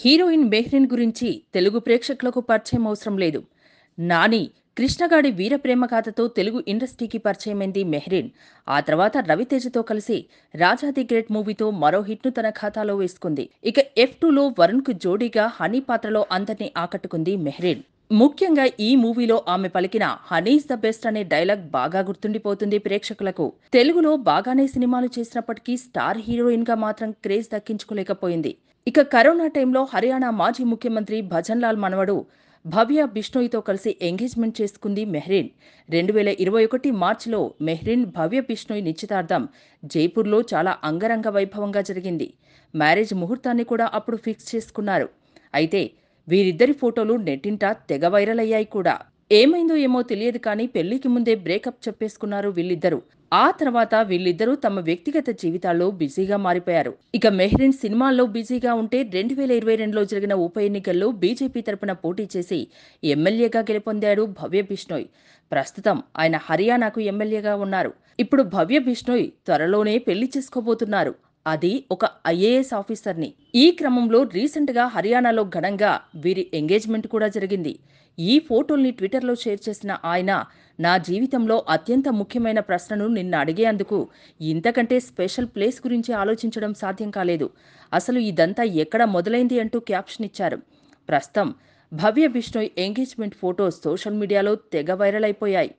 heroine Mehreen గురించి తెలుగు ప్రేక్షకులకు పరిచయం అవసరం లేదు నాని కృష్ణగాడి వీరప్రేమ కథతో తెలుగు ఇండస్ట్రీకి పరిచయమైంది మెహ్రీన్ ఆ తర్వాత రవితేజతో కలిసి రాజా ది గ్రేట్ మూవీతో మరో హిట్ను తన ఖాతాలో వేసుకుంది ఇక ఎఫ్ టూలో వరుణ్కు జోడీగా హనీ పాత్రలో అందరినీ ఆకట్టుకుంది మెహ్రీన్ ముఖ్యంగా ఈ మూవీలో ఆమె పలికిన హనీస్ ద బెస్ట్ అనే డైలాగ్ బాగా గుర్తుండిపోతుంది ప్రేక్షకులకు తెలుగులో బాగానే సినిమాలు చేసినప్పటికీ స్టార్ హీరోయిన్ గా మాత్రం క్రేజ్ దక్కించుకోలేకపోయింది ఇక కరోనా టైంలో హర్యానా మాజీ ముఖ్యమంత్రి భజన్లాల్ మనవడు భవ్య బిష్ణోయ్తో కలిసి ఎంగేజ్మెంట్ చేసుకుంది మెహ్రీన్ రెండు వేల ఇరవై ఒకటి మార్చిలో మెహ్రీన్ భవ్య బిష్ణోయ్ నిశ్చితార్థం జైపూర్లో చాలా అంగరంగ వైభవంగా జరిగింది మ్యారేజ్ ముహూర్తాన్ని కూడా అప్పుడు ఫిక్స్ చేసుకున్నారు అయితే వీరిద్దరి ఫోటోలు నెట్టింట తెగ వైరల్ అయ్యాయి కూడా ఏమైందో ఏమో తెలియదు కానీ పెళ్లికి ముందే బ్రేకప్ చెప్పేసుకున్నారు వీళ్ళిద్దరూ ఆ తర్వాత వీళ్ళిద్దరూ తమ వ్యక్తిగత జీవితాల్లో బిజీగా మారిపోయారు ఇక మెహ్రీన్ సినిమాల్లో బిజీగా ఉంటే రెండు వేల ఇరవై రెండులో జరిగిన ఉప ఎన్నికల్లో బీజేపీ తరపున పోటీ చేసి ఎమ్మెల్యేగా గెలుపొందాడు భవ్య బిష్ణోయ్ ప్రస్తుతం ఆయన హర్యానాకు ఎమ్మెల్యేగా ఉన్నారు ఇప్పుడు భవ్య బిష్ణోయ్ త్వరలోనే పెళ్లి చేసుకోబోతున్నారు అది ఒక ఐఏఎస్ ఆఫీసర్ని ఈ క్రమంలో రీసెంట్గా హర్యానాలో ఘనంగా వీరి ఎంగేజ్మెంట్ కూడా జరిగింది ఈ ఫోటోల్ని ట్విట్టర్లో షేర్ చేసిన ఆయన నా జీవితంలో అత్యంత ముఖ్యమైన ప్రశ్నను నిన్న అడిగేందుకు ఇంతకంటే స్పెషల్ ప్లేస్ గురించి ఆలోచించడం సాధ్యం కాలేదు అసలు ఇదంతా ఎక్కడ మొదలైంది అంటూ క్యాప్షన్ ఇచ్చారు ప్రస్తుతం Bhavya Bishnoi engagement photos social మీడియాలో తెగ వైరల్ అయిపోయాయి